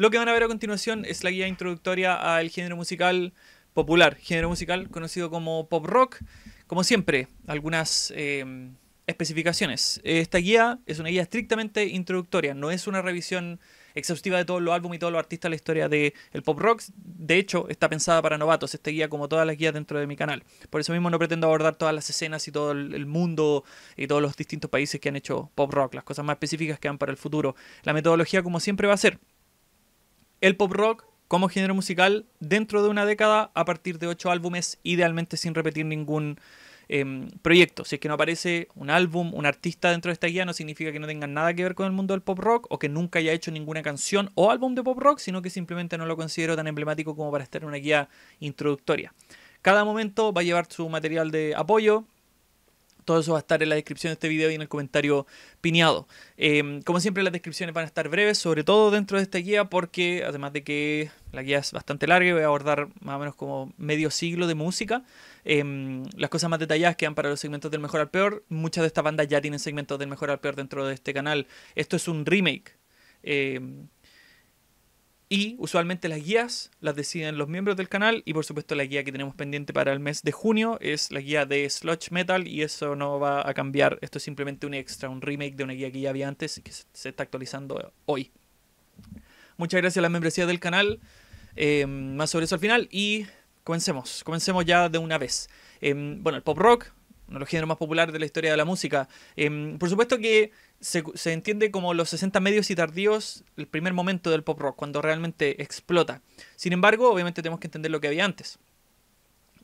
Lo que van a ver a continuación es la guía introductoria al género musical popular, género musical conocido como pop rock. Como siempre, algunas em, especificaciones. Esta guía es una guía estrictamente introductoria, no es una revisión exhaustiva de todos los álbumes y todos los artistas de la historia del pop rock. De hecho, está pensada para novatos, esta guía como todas las guías dentro de mi canal. Por eso mismo no pretendo abordar todas las escenas y todo el mundo y todos los distintos países que han hecho pop rock, las cosas más específicas que van para el futuro. La metodología como siempre va a ser el pop rock como género musical dentro de una década a partir de ocho álbumes, idealmente sin repetir ningún em, proyecto. Si es que no aparece un álbum, un artista dentro de esta guía, no significa que no tenga nada que ver con el mundo del pop rock o que nunca haya hecho ninguna canción o álbum de pop rock, sino que simplemente no lo considero tan emblemático como para estar en una guía introductoria. Cada momento va a llevar su material de apoyo, todo eso va a estar en la descripción de este video y en el comentario pineado. Em, como siempre, las descripciones van a estar breves, sobre todo dentro de esta guía, porque además de que la guía es bastante larga, voy a abordar más o menos como medio siglo de música. Em, las cosas más detalladas quedan para los segmentos del mejor al peor. Muchas de estas bandas ya tienen segmentos del mejor al peor dentro de este canal. Esto es un remake. Em, y usualmente las guías las deciden los miembros del canal. Y por supuesto la guía que tenemos pendiente para el mes de junio es la guía de Sludge Metal. Y eso no va a cambiar. Esto es simplemente un extra, un remake de una guía que ya había antes y que se está actualizando hoy. Muchas gracias a la membresía del canal. Eh, más sobre eso al final. Y comencemos. Comencemos ya de una vez. Em, bueno, el pop rock uno más popular de la historia de la música. Em, por supuesto que se, se, entiende como los 60 medios y tardíos, el primer momento del pop rock, cuando realmente explota. Sin embargo, obviamente tenemos que entender lo que había antes.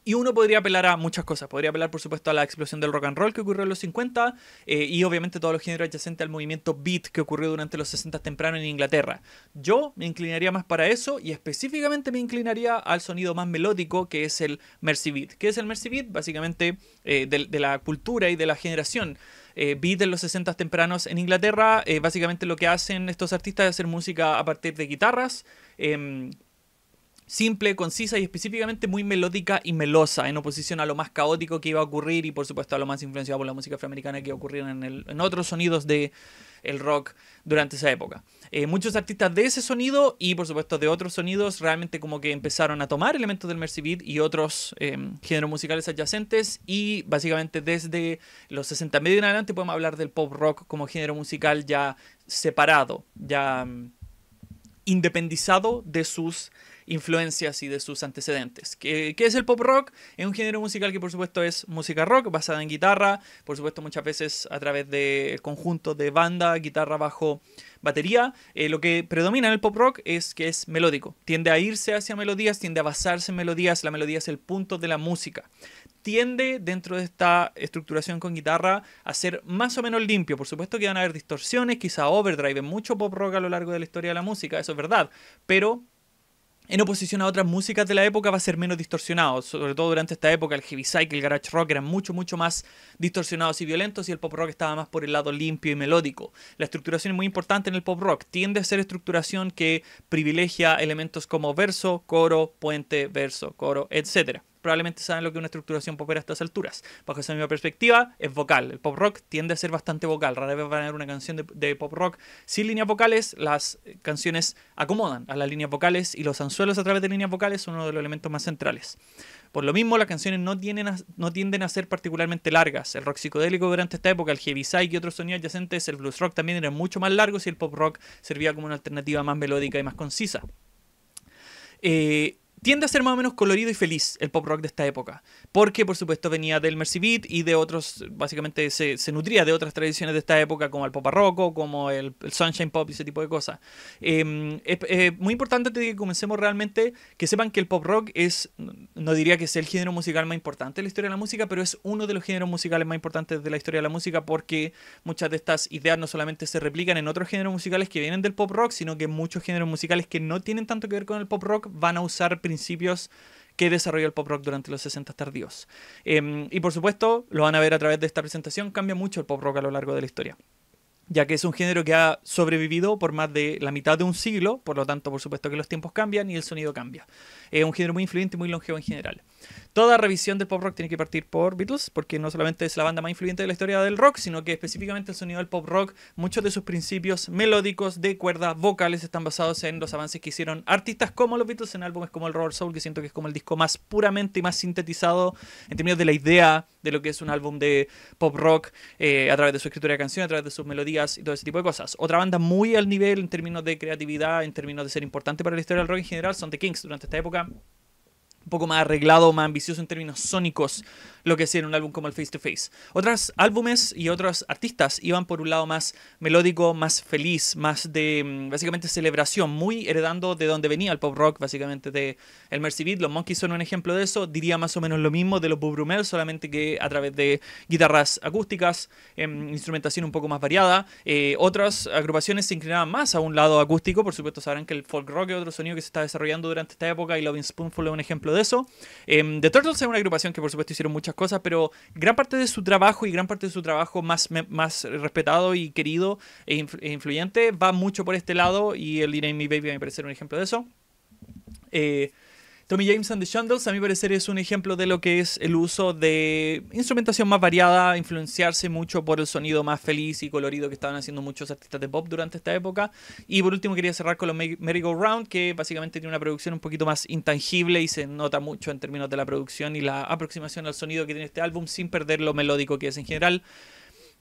Y uno podría apelar a muchas cosas. Podría apelar, por supuesto, a la explosión del rock and roll que ocurrió en los 50 eh, y obviamente todos los géneros adyacentes al movimiento beat que ocurrió durante los 60 tempranos en Inglaterra. Yo me inclinaría más para eso y específicamente me inclinaría al sonido más melódico que es el Mercy Beat. ¿Qué es el Mercy Beat? Básicamente eh, de, la cultura y de la generación. Eh, beat de los 60 tempranos en Inglaterra. básicamente lo que hacen estos artistas es hacer música a partir de guitarras, em, simple, concisa y específicamente muy melódica y melosa, en oposición a lo más caótico que iba a ocurrir y por supuesto a lo más influenciado por la música afroamericana que ocurrió en, otros sonidos del el rock durante esa época. Eh, muchos artistas de ese sonido y por supuesto de otros sonidos realmente como que empezaron a tomar elementos del Mercy Beat y otros eh, géneros musicales adyacentes y básicamente desde los 60 medio en adelante podemos hablar del pop rock como género musical ya separado, ya mm, independizado de sus influencias y de sus antecedentes. ¿Qué, es el pop rock? Es un género musical que por supuesto es música rock, basada en guitarra, por supuesto muchas veces a través de conjunto de banda, guitarra, bajo, batería. Eh, lo que predomina en el pop rock es que es melódico, tiende a irse hacia melodías, tiende a basarse en melodías, la melodía es el punto de la música. Tiende dentro de esta estructuración con guitarra a ser más o menos limpio. Por supuesto que van a haber distorsiones, quizá overdrive, mucho pop rock a lo largo de la historia de la música, eso es verdad. Pero en oposición a otras músicas de la época va a ser menos distorsionado. Sobre todo durante esta época el heavy cycle, el garage rock eran mucho, mucho más distorsionados y violentos y el pop rock estaba más por el lado limpio y melódico. La estructuración es muy importante en el pop rock. Tiende a ser estructuración que privilegia elementos como verso, coro, puente, verso, coro, etc probablemente saben lo que es una estructuración popera a estas alturas. Bajo esa misma perspectiva, es vocal. El pop rock tiende a ser bastante vocal. Rara vez van a ver una canción de, pop rock sin líneas vocales. Las eh, canciones acomodan a las líneas vocales y los anzuelos a través de líneas vocales son uno de los elementos más centrales. Por lo mismo, las canciones no, tienen no tienden a ser particularmente largas. El rock psicodélico durante esta época, el heavy side y otros sonidos adyacentes, el blues rock también eran mucho más largos y el pop rock servía como una alternativa más melódica y más concisa. Eh, tiende a ser más o menos colorido y feliz el pop rock de esta época, porque por supuesto venía del Mercy Beat y de otros, básicamente se, nutría de otras tradiciones de esta época como el pop barroco, como el, sunshine pop y ese tipo de cosas. Em, es, muy importante que comencemos realmente, que sepan que el pop rock es, no diría que sea el género musical más importante de la historia de la música, pero es uno de los géneros musicales más importantes de la historia de la música porque muchas de estas ideas no solamente se replican en otros géneros musicales que vienen del pop rock, sino que muchos géneros musicales que no tienen tanto que ver con el pop rock van a usar principalmente principios que desarrolló el pop rock durante los 60 tardíos. Em, y por supuesto, lo van a ver a través de esta presentación, cambia mucho el pop rock a lo largo de la historia ya que es un género que ha sobrevivido por más de la mitad de un siglo, por lo tanto, por supuesto que los tiempos cambian y el sonido cambia. Es un género muy influyente y muy longevo en general. Toda revisión del pop rock tiene que partir por Beatles, porque no solamente es la banda más influyente de la historia del rock, sino que específicamente el sonido del pop rock, muchos de sus principios melódicos, de cuerdas, vocales, están basados en los avances que hicieron artistas como los Beatles en álbumes como el roll Soul, que siento que es como el disco más puramente y más sintetizado en términos de la idea de lo que es un álbum de pop rock, eh, a través de su escritura de canción, a través de sus melodías y todo ese tipo de cosas. Otra banda muy al nivel en términos de creatividad, en términos de ser importante para la historia del rock en general, son The Kings durante esta época. Un poco más arreglado, más ambicioso en términos sónicos, lo que hacía en un álbum como el Face to Face. Otros álbumes y otros artistas iban por un lado más melódico, más feliz, más de mm, básicamente celebración, muy heredando de donde venía el pop rock, básicamente de el Mercy Beat. Los Monkeys son un ejemplo de eso. Diría más o menos lo mismo de los Boo solamente que a través de guitarras acústicas, em, instrumentación un poco más variada. Eh, otras agrupaciones se inclinaban más a un lado acústico, por supuesto sabrán que el folk rock es otro sonido que se está desarrollando durante esta época y Loving Spoonful es un ejemplo de eso. Em, The Turtles es una agrupación que por supuesto hicieron muchas cosas, pero gran parte de su trabajo y gran parte de su trabajo más, más respetado y querido e, e, influyente va mucho por este lado y el Irene Mi Baby me parece un ejemplo de eso. Eh, Tommy James and the Shondells, a mi parecer, es un ejemplo de lo que es el uso de instrumentación más variada, influenciarse mucho por el sonido más feliz y colorido que estaban haciendo muchos artistas de pop durante esta época. Y por último, quería cerrar con los Merry Go Round, que básicamente tiene una producción un poquito más intangible y se nota mucho en términos de la producción y la aproximación al sonido que tiene este álbum, sin perder lo melódico que es en general.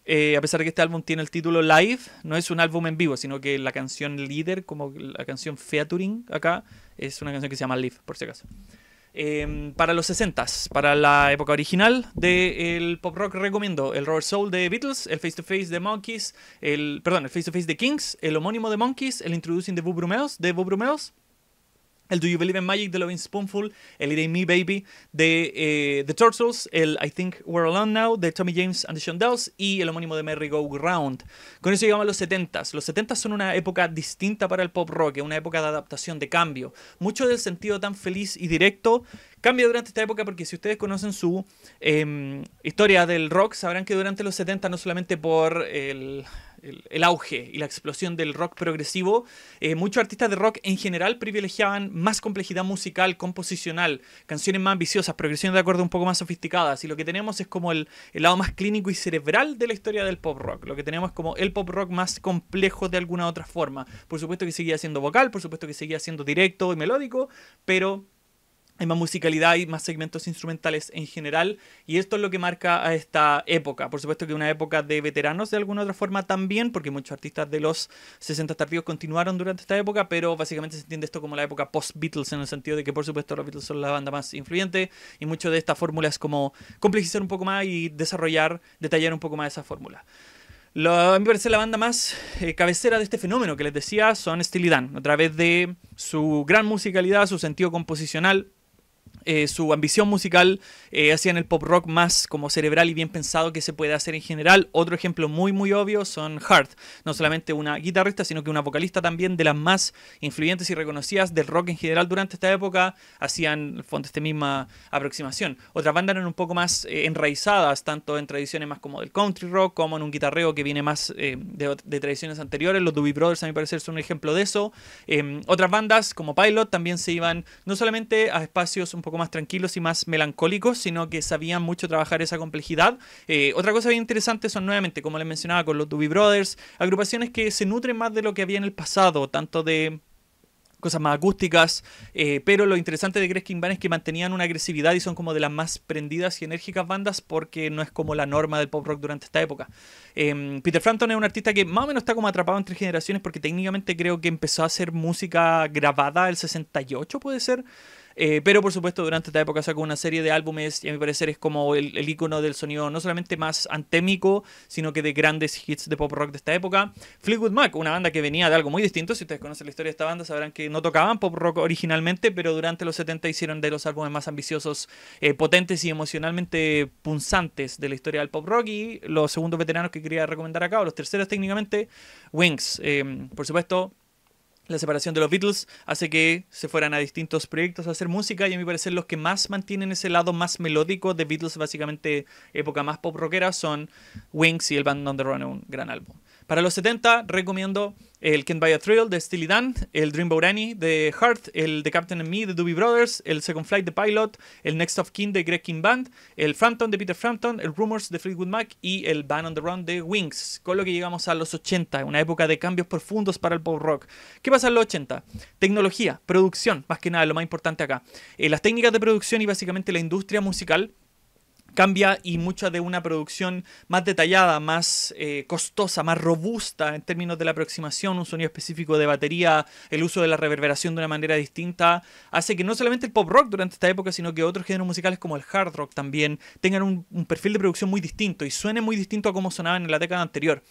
Eh, a pesar de que este álbum tiene el título Live, no es un álbum en vivo, sino que la canción líder, como la canción featuring acá, es una canción que se llama Live, por si acaso. Em, para los 60s, para la época original del pop rock recomiendo el Roar Soul de Beatles, el Face to Face de Monkeys, el, perdón, el Face to Face de Kings, el homónimo de Monkeys, el Introducing de Bob Brumeos de Brumeos, el Do You Believe in Magic de Loving Spoonful, el It Ain't Me Baby de eh, The Turtles, el I Think We're Alone Now de Tommy James and the Shondells y el homónimo de Merry Go Round. Con eso llegamos a los 70s. Los 70s son una época distinta para el pop rock, una época de adaptación, de cambio. Mucho del sentido tan feliz y directo cambia durante esta época porque si ustedes conocen su em, historia del rock, sabrán que durante los 70 no solamente por el el, auge y la explosión del rock progresivo, eh, muchos artistas de rock en general privilegiaban más complejidad musical, composicional, canciones más ambiciosas, progresiones de acordes un poco más sofisticadas. Y lo que tenemos es como el, el, lado más clínico y cerebral de la historia del pop rock. Lo que tenemos es como el pop rock más complejo de alguna otra forma. Por supuesto que seguía siendo vocal, por supuesto que seguía siendo directo y melódico, pero hay más musicalidad y más segmentos instrumentales en general. Y esto es lo que marca a esta época. Por supuesto que una época de veteranos de alguna otra forma también, porque muchos artistas de los 60 tardíos continuaron durante esta época, pero básicamente se entiende esto como la época post-Beatles, en el sentido de que por supuesto los Beatles son la banda más influyente y mucho de esta fórmula es como complejizar un poco más y desarrollar, detallar un poco más esa fórmula. a mí me parece la banda más eh, cabecera de este fenómeno que les decía son Steely Dan, a través de su gran musicalidad, su sentido composicional, eh, su ambición musical eh, hacían el pop rock más como cerebral y bien pensado que se puede hacer en general. Otro ejemplo muy muy obvio son Hart, no solamente una guitarrista, sino que una vocalista también de las más influyentes y reconocidas del rock en general durante esta época, hacían fondo esta misma aproximación. Otras bandas eran un poco más eh, enraizadas, tanto en tradiciones más como del country rock, como en un guitarreo que viene más de, de, tradiciones anteriores. Los Doobie Brothers a mi parecer son un ejemplo de eso. Em, otras bandas como Pilot también se iban no solamente a espacios un poco más tranquilos y más melancólicos, sino que sabían mucho trabajar esa complejidad. Eh, otra cosa bien interesante son nuevamente, como les mencionaba, con los Doobie Brothers, agrupaciones que se nutren más de lo que había en el pasado, tanto de cosas más acústicas, eh, pero lo interesante de Greskin Van es que mantenían una agresividad y son como de las más prendidas y enérgicas bandas porque no es como la norma del pop rock durante esta época. Em, Peter Frampton es un artista que más o menos está como atrapado entre generaciones porque técnicamente creo que empezó a hacer música grabada el 68, puede ser. Eh, pero por supuesto, durante esta época sacó una serie de álbumes y a mi parecer es como el, icono del sonido no solamente más antémico, sino que de grandes hits de pop rock de esta época. Fleetwood Mac, una banda que venía de algo muy distinto. Si ustedes conocen la historia de esta banda, sabrán que no tocaban pop rock originalmente, pero durante los 70 hicieron de los álbumes más ambiciosos, eh, potentes y emocionalmente punzantes de la historia del pop rock. Y los segundos veteranos que quería recomendar acá, o los terceros técnicamente, Wings. Eh, por supuesto la separación de los Beatles hace que se fueran a distintos proyectos a hacer música y a mi parecer los que más mantienen ese lado más melódico de Beatles, básicamente época más pop rockera, son Wings y el Band on the Run, un gran álbum. Para los 70 recomiendo el Can't Buy a Thrill de Steely Dan, el Dream Annie de Heart, el The Captain and Me de Doobie Brothers, el Second Flight de Pilot, el Next of Kin de Greg King Band, el Frampton de Peter Frampton, el Rumors de Fleetwood Mac y el Band on the Run de Wings. Con lo que llegamos a los 80, una época de cambios profundos para el pop rock. ¿Qué pasa en los 80? Tecnología, producción, más que nada, lo más importante acá. Eh, las técnicas de producción y básicamente la industria musical cambia y mucha de una producción más detallada, más eh, costosa, más robusta en términos de la aproximación, un sonido específico de batería, el uso de la reverberación de una manera distinta, hace que no solamente el pop rock durante esta época, sino que otros géneros musicales como el hard rock también tengan un, perfil de producción muy distinto y suene muy distinto a como sonaban en la década anterior.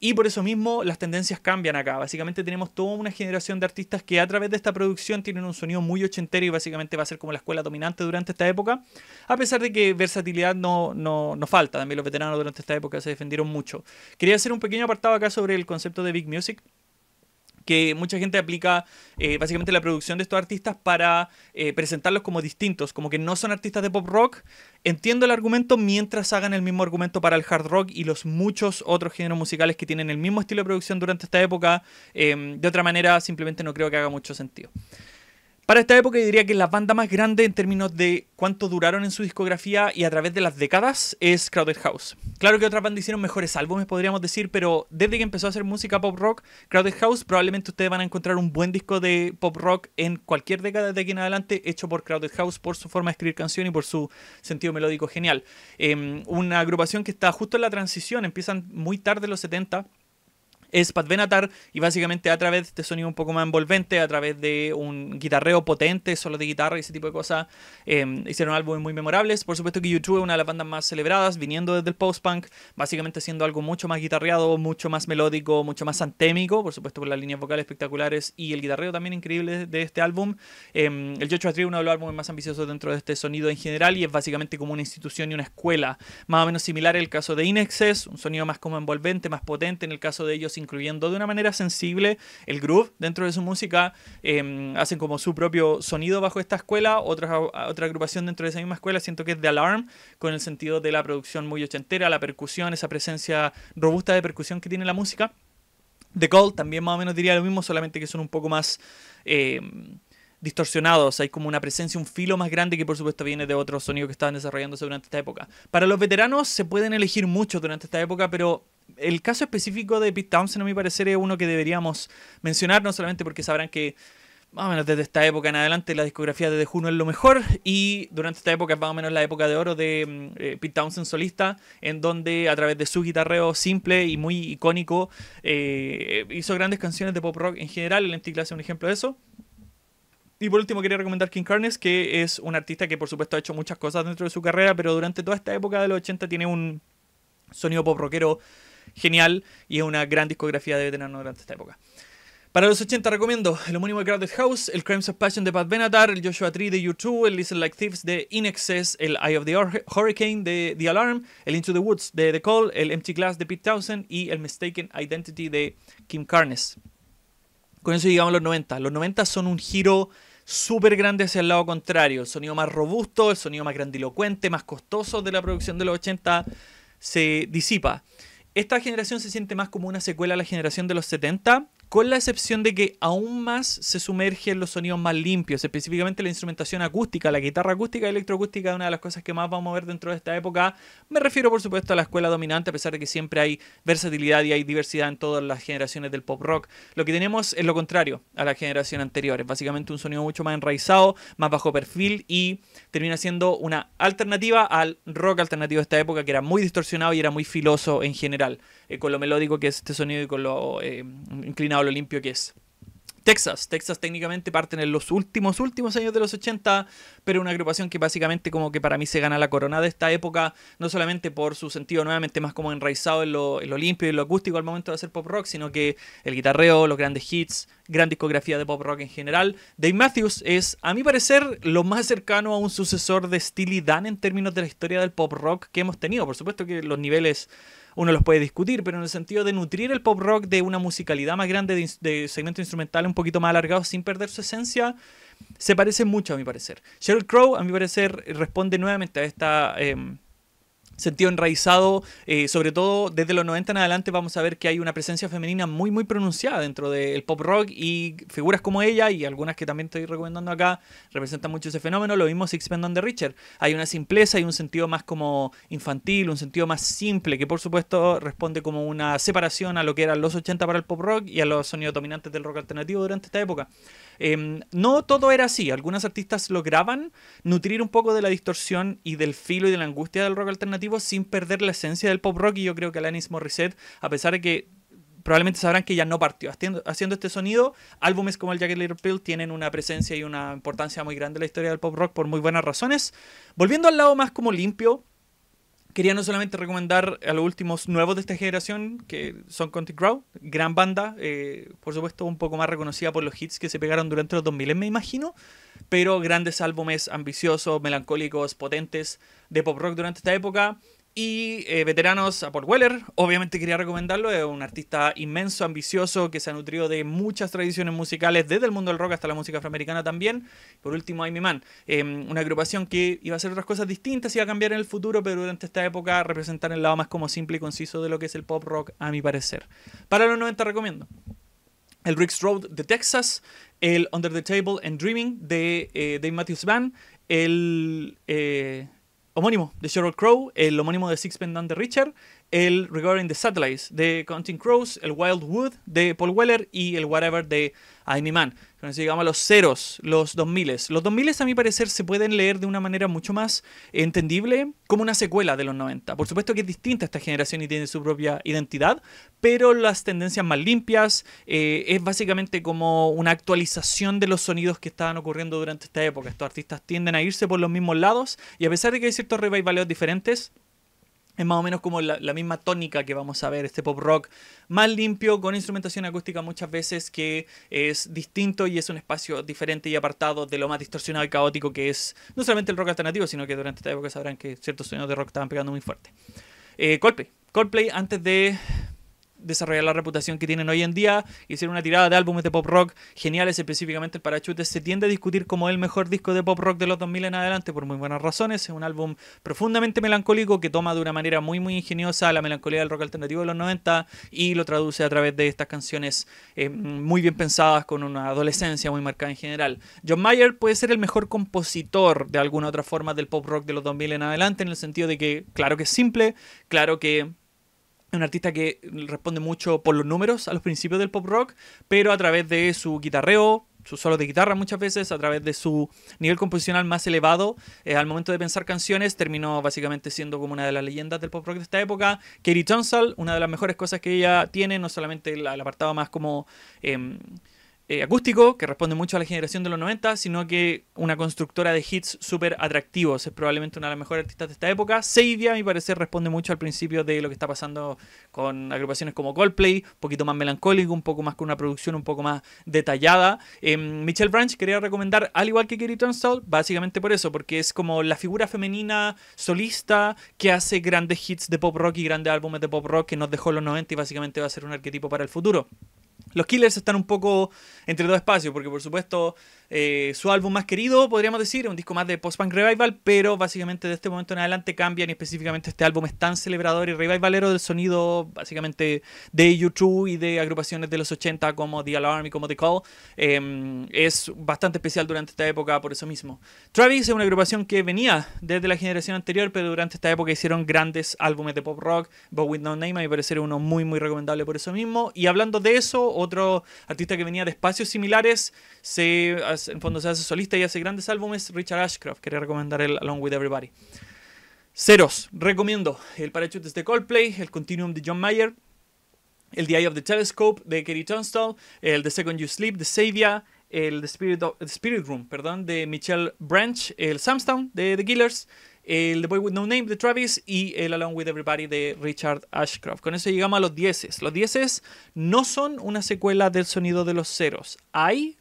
Y por eso mismo las tendencias cambian acá. Básicamente tenemos toda una generación de artistas que a través de esta producción tienen un sonido muy ochentero y básicamente va a ser como la escuela dominante durante esta época. A pesar de que versatilidad no, no, falta. También los veteranos durante esta época se defendieron mucho. Quería hacer un pequeño apartado acá sobre el concepto de Big Music que mucha gente aplica eh, básicamente la producción de estos artistas para eh, presentarlos como distintos, como que no son artistas de pop rock. Entiendo el argumento mientras hagan el mismo argumento para el hard rock y los muchos otros géneros musicales que tienen el mismo estilo de producción durante esta época. Em, de otra manera, simplemente no creo que haga mucho sentido. Para esta época diría que la banda más grande en términos de cuánto duraron en su discografía y a través de las décadas es Crowded House. Claro que otras bandas hicieron mejores álbumes, podríamos decir, pero desde que empezó a hacer música pop rock, Crowded House, probablemente ustedes van a encontrar un buen disco de pop rock en cualquier década de aquí en adelante hecho por Crowded House por su forma de escribir canciones y por su sentido melódico genial. Em, una agrupación que está justo en la transición, empiezan muy tarde los 70 es Pat Benatar y básicamente a través de este sonido un poco más envolvente, a través de un guitarreo potente, solo de guitarra y ese tipo de cosas, em, hicieron álbumes muy memorables. Por supuesto que YouTube es una de las bandas más celebradas, viniendo desde el post-punk, básicamente siendo algo mucho más guitarreado, mucho más melódico, mucho más antémico, por supuesto por las líneas vocales espectaculares y el guitarreo también increíble de este álbum. Em, el Joshua Tree es uno de los álbumes más ambiciosos dentro de este sonido en general y es básicamente como una institución y una escuela, más o menos similar al caso de Inexes, un sonido más como envolvente, más potente, en el caso de ellos incluyendo de una manera sensible el groove dentro de su música. Em, hacen como su propio sonido bajo esta escuela. Otra, agrupación dentro de esa misma escuela siento que es The Alarm, con el sentido de la producción muy ochentera, la percusión, esa presencia robusta de percusión que tiene la música. The Gold también más o menos diría lo mismo, solamente que son un poco más... Em, distorsionados, hay como una presencia, un filo más grande que por supuesto viene de otros sonidos que estaban desarrollándose durante esta época. Para los veteranos se pueden elegir mucho durante esta época, pero el caso específico de Pete Townsend, a mi parecer, es uno que deberíamos mencionar, no solamente porque sabrán que más o menos desde esta época en adelante la discografía de The Who es lo mejor y durante esta época es más o menos la época de oro de mm, eh, Pete Townsend solista en donde a través de su guitarreo simple y muy icónico eh, hizo grandes canciones de pop rock en general, el MTV es un ejemplo de eso. Y por último quería recomendar King Carnes, que es un artista que por supuesto ha hecho muchas cosas dentro de su carrera, pero durante toda esta época de los 80 tiene un sonido pop rockero genial y es una gran discografía de veteranos durante esta época. Para los 80 recomiendo el homónimo de Crowded House, el Crimes of Passion de Pat Benatar, el Joshua Tree de U2, el Listen Like Thieves de In el Eye of the Hurricane de The Alarm, el Into the Woods de The Call, el Empty Glass de Pete Townsend y el Mistaken Identity de Kim Carnes. Con eso llegamos a los 90. Los 90 son un giro súper grande hacia el lado contrario. El sonido más robusto, el sonido más grandilocuente, más costoso de la producción de los 80 se disipa esta generación se siente más como una secuela a la generación de los 70 con la excepción de que aún más se sumerge en los sonidos más limpios, específicamente la instrumentación acústica, la guitarra acústica y electroacústica, una de las cosas que más vamos a ver dentro de esta época. Me refiero, por supuesto, a la escuela dominante, a pesar de que siempre hay versatilidad y hay diversidad en todas las generaciones del pop rock. Lo que tenemos es lo contrario a la generación anterior, es básicamente un sonido mucho más enraizado, más bajo perfil y termina siendo una alternativa al rock alternativo de esta época que era muy distorsionado y era muy filoso en general. Eh, con lo melódico que es este sonido y con lo eh, inclinado inclinado, lo limpio que es. Texas, Texas técnicamente Parte en los últimos, últimos años de los 80, pero una agrupación que básicamente como que para mí se gana la corona de esta época, no solamente por su sentido nuevamente más como enraizado en lo, limpio y lo acústico al momento de hacer pop rock, sino que el guitarreo, los grandes hits, gran discografía de pop rock en general. Dave Matthews es, a mi parecer, lo más cercano a un sucesor de Steely Dan en términos de la historia del pop rock que hemos tenido. Por supuesto que los niveles uno los puede discutir, pero en el sentido de nutrir el pop rock de una musicalidad más grande, de, segmento instrumental un poquito más alargado sin perder su esencia, se parece mucho a mi parecer. Sheryl Crow, a mi parecer, responde nuevamente a esta... Em, sentido enraizado, eh, sobre todo desde los 90 en adelante vamos a ver que hay una presencia femenina muy muy pronunciada dentro del pop rock y figuras como ella y algunas que también estoy recomendando acá representan mucho ese fenómeno, lo mismo Sixpence None de Richard. Hay una simpleza y un sentido más como infantil, un sentido más simple que por supuesto responde como una separación a lo que eran los 80 para el pop rock y a los sonidos dominantes del rock alternativo durante esta época. Em, no todo era así. algunas artistas lograban nutrir un poco de la distorsión y del filo y de la angustia del rock alternativo sin perder la esencia del pop rock. Y yo creo que Alanis Morissette, a pesar de que probablemente sabrán que ya no partió haciendo, haciendo, este sonido. Álbumes como el Jacket Little Pill tienen una presencia y una importancia muy grande en la historia del pop rock por muy buenas razones. Volviendo al lado más como limpio, Quería no solamente recomendar a los últimos nuevos de esta generación, que son Conti Crow, gran banda, eh, por supuesto un poco más reconocida por los hits que se pegaron durante los 2000, me imagino, pero grandes álbumes ambiciosos, melancólicos, potentes de pop rock durante esta época. Y eh, veteranos a Paul Weller, obviamente quería recomendarlo, es un artista inmenso, ambicioso, que se ha nutrido de muchas tradiciones musicales, desde el mundo del rock hasta la música afroamericana también. Por último, Amy Man, em, una agrupación que iba a hacer otras cosas distintas, iba a cambiar en el futuro, pero durante esta época representar el lado más como simple y conciso de lo que es el pop rock, a mi parecer. Para los 90 recomiendo. El Rick's Road de Texas, el Under the Table and Dreaming de eh, Dave Matthews Band, el... Eh, homónimo de Sheryl Crow, el homónimo de Sixpence de Richard, el Regarding the Satellites de Counting Crows, el Wildwood de Paul Weller y el Whatever de I'm Mann. llegamos a los ceros, los 2000. Los 2000 a mi parecer se pueden leer de una manera mucho más entendible como una secuela de los 90. Por supuesto que es distinta esta generación y tiene su propia identidad, pero las tendencias más limpias eh, es básicamente como una actualización de los sonidos que estaban ocurriendo durante esta época. Estos artistas tienden a irse por los mismos lados y a pesar de que hay ciertos revivaleos diferentes, es más o menos como la, misma tónica que vamos a ver, este pop rock más limpio, con instrumentación acústica muchas veces que es distinto y es un espacio diferente y apartado de lo más distorsionado y caótico que es no solamente el rock alternativo, sino que durante esta época sabrán que ciertos sonidos de rock estaban pegando muy fuerte. Eh, Coldplay. Coldplay antes de desarrollar la reputación que tienen hoy en día. Hicieron una tirada de álbumes de pop rock geniales, específicamente el parachute Se tiende a discutir como el mejor disco de pop rock de los 2000 en adelante por muy buenas razones. Es un álbum profundamente melancólico que toma de una manera muy, muy ingeniosa la melancolía del rock alternativo de los 90 y lo traduce a través de estas canciones eh, muy bien pensadas con una adolescencia muy marcada en general. John Mayer puede ser el mejor compositor de alguna otra forma del pop rock de los 2000 en adelante en el sentido de que, claro que es simple, claro que un artista que responde mucho por los números a los principios del pop rock, pero a través de su guitarreo, su solo de guitarra muchas veces, a través de su nivel composicional más elevado, eh, al momento de pensar canciones, terminó básicamente siendo como una de las leyendas del pop rock de esta época. Katie Johnson una de las mejores cosas que ella tiene, no solamente el, apartado más como... Em, eh, acústico, que responde mucho a la generación de los 90, sino que una constructora de hits súper atractivos. Es probablemente una de las mejores artistas de esta época. Seidia, a mi parecer, responde mucho al principio de lo que está pasando con agrupaciones como Coldplay, un poquito más melancólico, un poco más con una producción un poco más detallada. Em, Michelle Branch quería recomendar, al igual que Kerry Turnstall, básicamente por eso, porque es como la figura femenina solista que hace grandes hits de pop rock y grandes álbumes de pop rock que nos dejó los 90 y básicamente va a ser un arquetipo para el futuro. Los Killers están un poco entre dos espacios, porque por supuesto eh, su álbum más querido, podríamos decir, un disco más de post-punk revival, pero básicamente de este momento en adelante cambian y específicamente este álbum es tan celebrador y revivalero del sonido básicamente de YouTube y de agrupaciones de los 80 como The Alarm y como The Call. Em, es bastante especial durante esta época por eso mismo. Travis es una agrupación que venía desde la generación anterior, pero durante esta época hicieron grandes álbumes de pop rock, But With No Name y mi ser uno muy muy recomendable por eso mismo. Y hablando de eso, otro artista que venía de espacios similares se en fondo se hace solista y hace grandes álbumes, Richard Ashcroft, quería recomendar el Along With Everybody. Ceros, recomiendo el parachute de Coldplay, el Continuum de John Mayer, el The Eye of the Telescope de Katie Tunstall, el The Second You Sleep de Savia, el The Spirit, Room perdón, de Michelle Branch, el Samstown de The Killers, el The Boy With No Name de Travis y el Along With Everybody de Richard Ashcroft. Con eso llegamos a los dieces. Los dieces no son una secuela del sonido de los ceros. Hay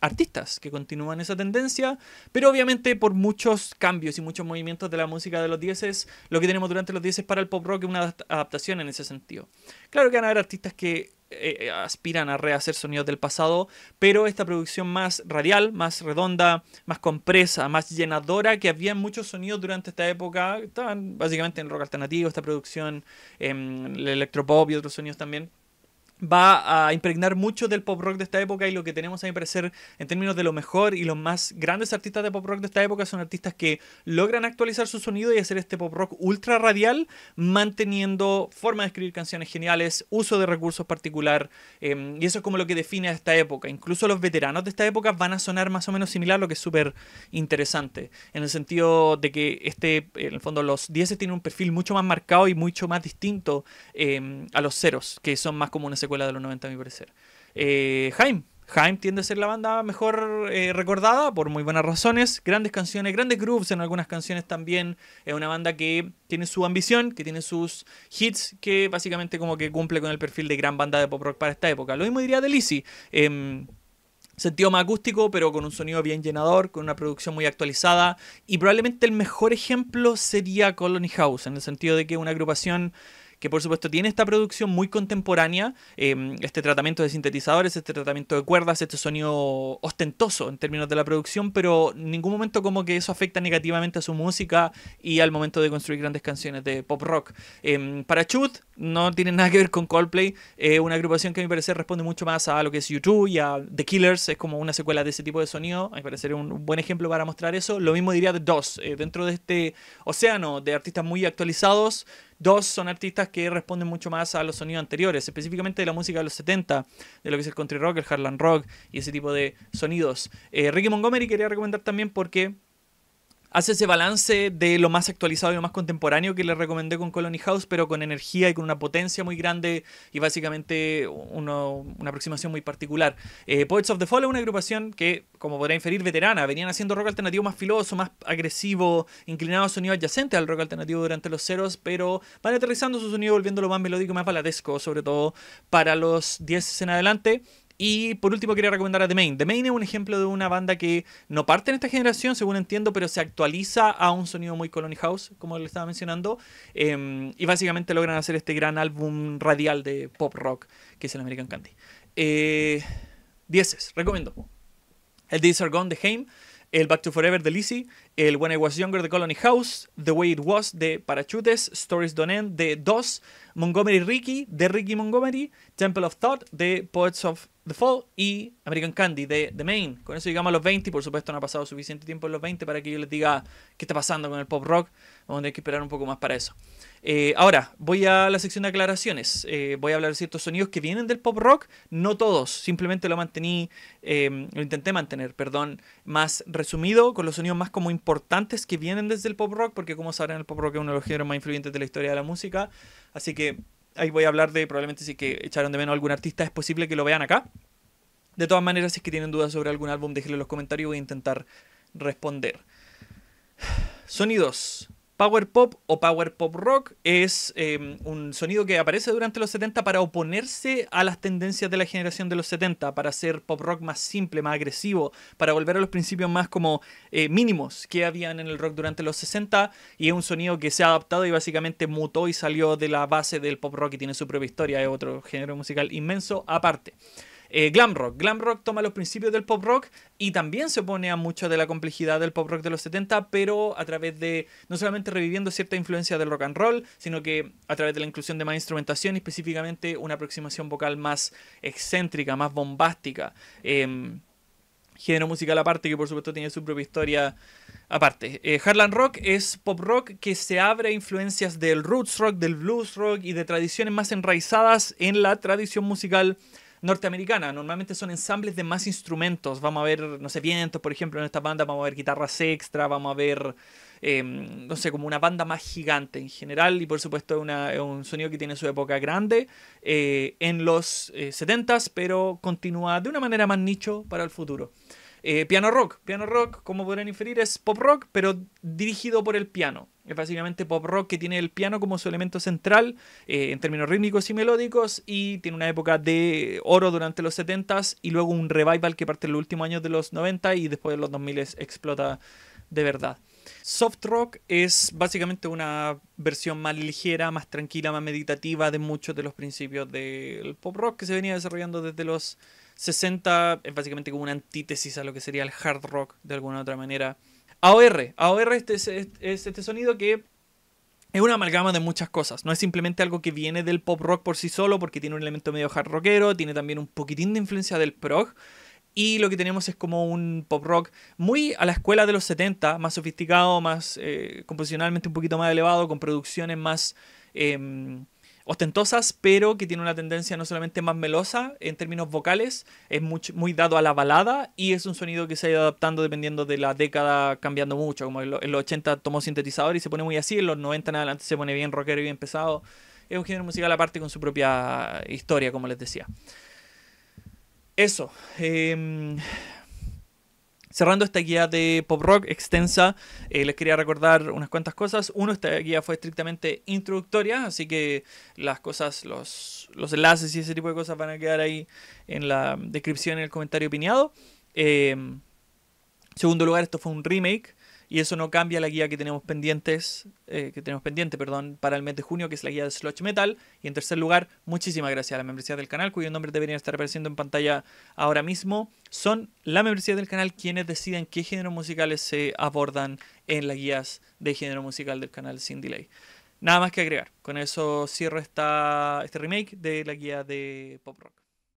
artistas que continúan esa tendencia, pero obviamente por muchos cambios y muchos movimientos de la música de los 10 lo que tenemos durante los 10 para el pop rock es una adaptación en ese sentido. Claro que van a haber artistas que eh, eh, aspiran a rehacer sonidos del pasado, pero esta producción más radial, más redonda, más compresa, más llenadora, que había muchos sonidos durante esta época, estaban básicamente en rock alternativo, esta producción, en em, el electropop y otros sonidos también va a impregnar mucho del pop rock de esta época y lo que tenemos a mi parecer en términos de lo mejor y los más grandes artistas de pop rock de esta época son artistas que logran actualizar su sonido y hacer este pop rock ultra radial manteniendo forma de escribir canciones geniales, uso de recursos particular eh, y eso es como lo que define a esta época. Incluso los veteranos de esta época van a sonar más o menos similar, lo que es súper interesante en el sentido de que este, en el fondo los 10 tienen un perfil mucho más marcado y mucho más distinto eh, a los ceros que son más comunes de los 90 a mi parecer. Eh, Haim. tiende a ser la banda mejor eh, recordada por muy buenas razones. Grandes canciones, grandes grooves en algunas canciones también. Es una banda que tiene su ambición, que tiene sus hits, que básicamente como que cumple con el perfil de gran banda de pop rock para esta época. Lo mismo diría de Lizzy. Em, sentido más acústico, pero con un sonido bien llenador, con una producción muy actualizada. Y probablemente el mejor ejemplo sería Colony House, en el sentido de que una agrupación que por supuesto tiene esta producción muy contemporánea, eh, este tratamiento de sintetizadores, este tratamiento de cuerdas, este sonido ostentoso en términos de la producción, pero en ningún momento como que eso afecta negativamente a su música y al momento de construir grandes canciones de pop rock. Eh, para Chut no tiene nada que ver con Coldplay, eh, una agrupación que a mi parecer responde mucho más a lo que es YouTube y a The Killers, es como una secuela de ese tipo de sonido, a mi parecer un buen ejemplo para mostrar eso. Lo mismo diría The Dos, dentro de este océano de artistas muy actualizados, Dos, son artistas que responden mucho más a los sonidos anteriores, específicamente de la música de los 70, de lo que es el country rock, el Harlan rock y ese tipo de sonidos. Eh, Ricky Montgomery quería recomendar también porque hace ese balance de lo más actualizado y lo más contemporáneo que le recomendé con Colony House, pero con energía y con una potencia muy grande y básicamente una aproximación muy particular. Eh, Poets of the Fall es una agrupación que, como podrá inferir, veterana. Venían haciendo rock alternativo más filoso, más agresivo, inclinado a sonido adyacente al rock alternativo durante los ceros, pero van aterrizando su sonido volviéndolo más melódico más baladesco, sobre todo para los 10 en adelante. Y por último quería recomendar a The Main. The Main es un ejemplo de una banda que no parte en esta generación, según entiendo, pero se actualiza a un sonido muy Colony House, como le estaba mencionando. Em, y básicamente logran hacer este gran álbum radial de pop rock, que es el American Candy. Eh, dieces, recomiendo. El Days Are Gone de Haim, el Back to Forever de Lizzie, el When I Was Younger de Colony House, The Way It Was de Parachutes, Stories Don't End de DOS, Montgomery Ricky de Ricky Montgomery, Temple of Thought de Poets of The Fall y American Candy de, The Maine. Con eso llegamos a los 20 por supuesto no ha pasado suficiente tiempo en los 20 para que yo les diga qué está pasando con el pop rock. Vamos a tener que esperar un poco más para eso. Eh, ahora, voy a la sección de aclaraciones. Eh, voy a hablar de ciertos sonidos que vienen del pop rock, no todos, simplemente lo mantení, em, lo intenté mantener, perdón, más resumido, con los sonidos más como importantes que vienen desde el pop rock, porque como sabrán, el pop rock es uno de los géneros más influyentes de la historia de la música. Así que ahí voy a hablar de probablemente si sí que echaron de menos a algún artista, es posible que lo vean acá. De todas maneras, si es que tienen dudas sobre algún álbum, déjenlo en los comentarios y voy a intentar responder. Sonidos. Power pop o power pop rock es em, un sonido que aparece durante los 70 para oponerse a las tendencias de la generación de los 70, para hacer pop rock más simple, más agresivo, para volver a los principios más como eh, mínimos que habían en el rock durante los 60 y es un sonido que se ha adaptado y básicamente mutó y salió de la base del pop rock y tiene su propia historia, es otro género musical inmenso aparte. Eh, glam rock. Glam rock toma los principios del pop rock y también se opone a mucho de la complejidad del pop rock de los 70, pero a través de no solamente reviviendo cierta influencia del rock and roll, sino que a través de la inclusión de más instrumentación específicamente una aproximación vocal más excéntrica, más bombástica. Em, género musical aparte que por supuesto tiene su propia historia aparte. Eh, Harlan Rock es pop rock que se abre a influencias del roots rock, del blues rock y de tradiciones más enraizadas en la tradición musical norteamericana. Normalmente son ensambles de más instrumentos. Vamos a ver, no sé, vientos, por ejemplo, en esta banda. Vamos a ver guitarras extra, vamos a ver, em, no sé, como una banda más gigante en general. Y por supuesto es un sonido que tiene su época grande eh, en los eh, setentas, pero continúa de una manera más nicho para el futuro. Eh, piano rock. Piano rock, como podrán inferir, es pop rock, pero dirigido por el piano. Es básicamente pop rock que tiene el piano como su elemento central eh, en términos rítmicos y melódicos y tiene una época de oro durante los 70s y luego un revival que parte en los últimos años de los 90 y después de los 2000 explota de verdad. Soft rock es básicamente una versión más ligera, más tranquila, más meditativa de muchos de los principios del pop rock que se venía desarrollando desde los 60 es básicamente como una antítesis a lo que sería el hard rock de alguna u otra manera. AOR, AOR este, es, este sonido que es una amalgama de muchas cosas. No es simplemente algo que viene del pop rock por sí solo, porque tiene un elemento medio hard rockero, tiene también un poquitín de influencia del prog. Y lo que tenemos es como un pop rock muy a la escuela de los 70, más sofisticado, más eh, composicionalmente un poquito más elevado, con producciones más em, ostentosas, pero que tiene una tendencia no solamente más melosa en términos vocales, es muy, dado a la balada y es un sonido que se ha ido adaptando dependiendo de la década, cambiando mucho. Como en, los 80 tomó sintetizador y se pone muy así, en los 90 en adelante se pone bien rockero y bien pesado. Es un género musical aparte con su propia historia, como les decía. Eso. Em, Cerrando esta guía de pop rock extensa, eh, les quería recordar unas cuantas cosas. Uno, esta guía fue estrictamente introductoria, así que las cosas, los, enlaces y ese tipo de cosas van a quedar ahí en la descripción, en el comentario opinado. En eh, segundo lugar, esto fue un remake y eso no cambia la guía que tenemos pendientes, eh, que tenemos pendiente, perdón, para el mes de junio, que es la guía de Sludge Metal. Y en tercer lugar, muchísimas gracias a la membresía del canal, cuyo nombre deberían estar apareciendo en pantalla ahora mismo. Son la membresía del canal quienes deciden qué géneros musicales se abordan en las guías de género musical del canal sin delay. Nada más que agregar. Con eso cierro esta, este remake de la guía de pop rock.